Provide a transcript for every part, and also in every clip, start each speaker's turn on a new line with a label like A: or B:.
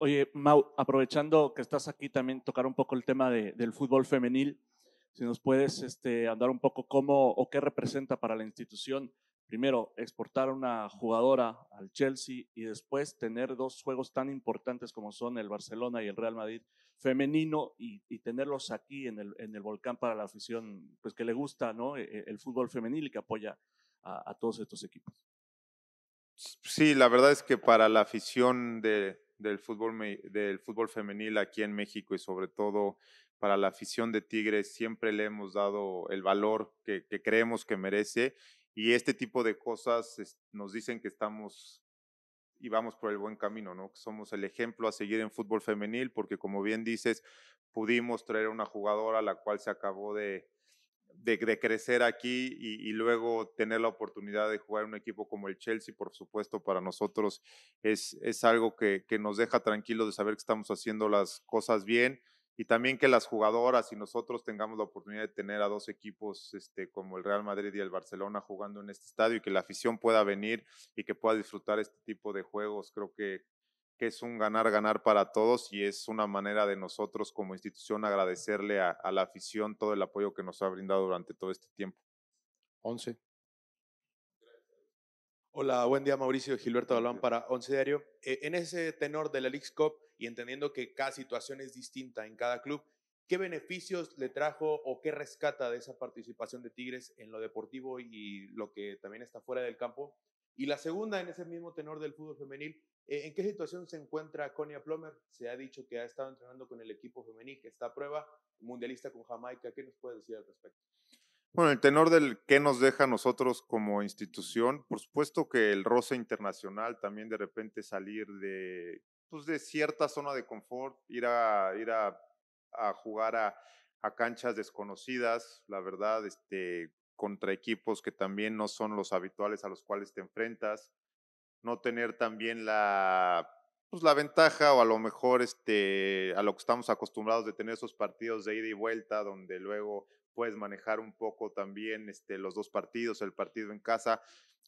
A: Oye, Mau, aprovechando que estás aquí, también tocar un poco el tema del fútbol femenil. Si nos puedes este, andar un poco cómo o qué representa para la institución, primero, exportar una jugadora al Chelsea y después tener dos juegos tan importantes como son el Barcelona y el Real Madrid femenino y, tenerlos aquí en el, en el, volcán para la afición pues que le gusta ¿no? E, e, el, fútbol femenil y que apoya a todos estos equipos.
B: Sí, la verdad es que para la afición de, del fútbol, del fútbol femenil aquí en México y sobre todo para la afición de Tigres siempre le hemos dado el valor que, creemos que merece y este tipo de cosas nos dicen que estamos y vamos por el buen camino, ¿no? somos el ejemplo a seguir en fútbol femenil porque como bien dices, pudimos traer una jugadora la cual se acabó de, de, crecer aquí y, luego tener la oportunidad de jugar en un equipo como el Chelsea, por supuesto, para nosotros es, es algo que, nos deja tranquilos de saber que estamos haciendo las cosas bien y también que las jugadoras y nosotros tengamos la oportunidad de tener a dos equipos este, como el Real Madrid y el Barcelona jugando en este estadio y que la afición pueda venir y que pueda disfrutar este tipo de juegos. Creo que que es un ganar-ganar para todos y es una manera de nosotros como institución agradecerle a, la afición todo el apoyo que nos ha brindado durante todo este tiempo. Once.
C: Hola, buen día Mauricio Gilberto Balón para Once Diario. E, en ese tenor de la Leagues Cup y entendiendo que cada situación es distinta en cada club, ¿qué beneficios le trajo o qué rescata de esa participación de Tigres en lo deportivo y lo que también está fuera del campo? Y la segunda, en ese mismo tenor del fútbol femenil, eh, ¿En qué situación se encuentra Conia Plomer? Se ha dicho que ha estado entrenando con el equipo femenil, que está a prueba, mundialista con Jamaica. ¿Qué nos puede decir al respecto?
B: Bueno, el tenor del que nos deja nosotros como institución, por supuesto que el roce internacional también de repente salir de, pues de cierta zona de confort, ir a, ir a, a jugar a, a, canchas desconocidas, la verdad, este, contra equipos que también no son los habituales a los cuales te enfrentas no tener también la, pues, la ventaja o a lo mejor este, a lo que estamos acostumbrados de tener esos partidos de ida y vuelta, donde luego puedes manejar un poco también este, los dos partidos, el partido en casa.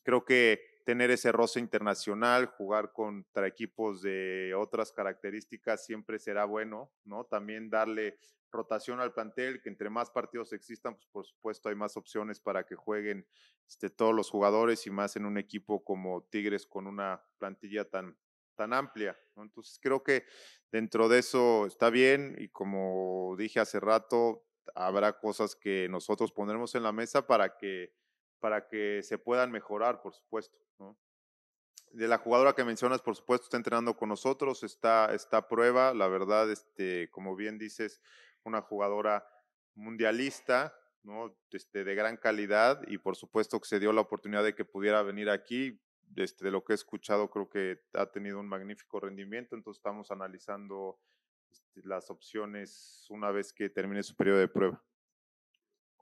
B: Creo que tener ese roce internacional, jugar contra equipos de otras características siempre será bueno, ¿no? También darle rotación al plantel, que entre más partidos existan, pues por supuesto hay más opciones para que jueguen este, todos los jugadores y más en un equipo como Tigres con una plantilla tan, tan amplia. Entonces creo que dentro de eso está bien y como dije hace rato, habrá cosas que nosotros pondremos en la mesa para que, para que se puedan mejorar, por supuesto. de la jugadora que mencionas, por supuesto, está entrenando con nosotros, está, está prueba, la verdad, este, como bien dices, una jugadora mundialista, ¿no? Este, de gran calidad y por supuesto que se dio la oportunidad de que pudiera venir aquí. Desde este, lo que he escuchado, creo que ha tenido un magnífico rendimiento, entonces estamos analizando este, las opciones una vez que termine su periodo de prueba.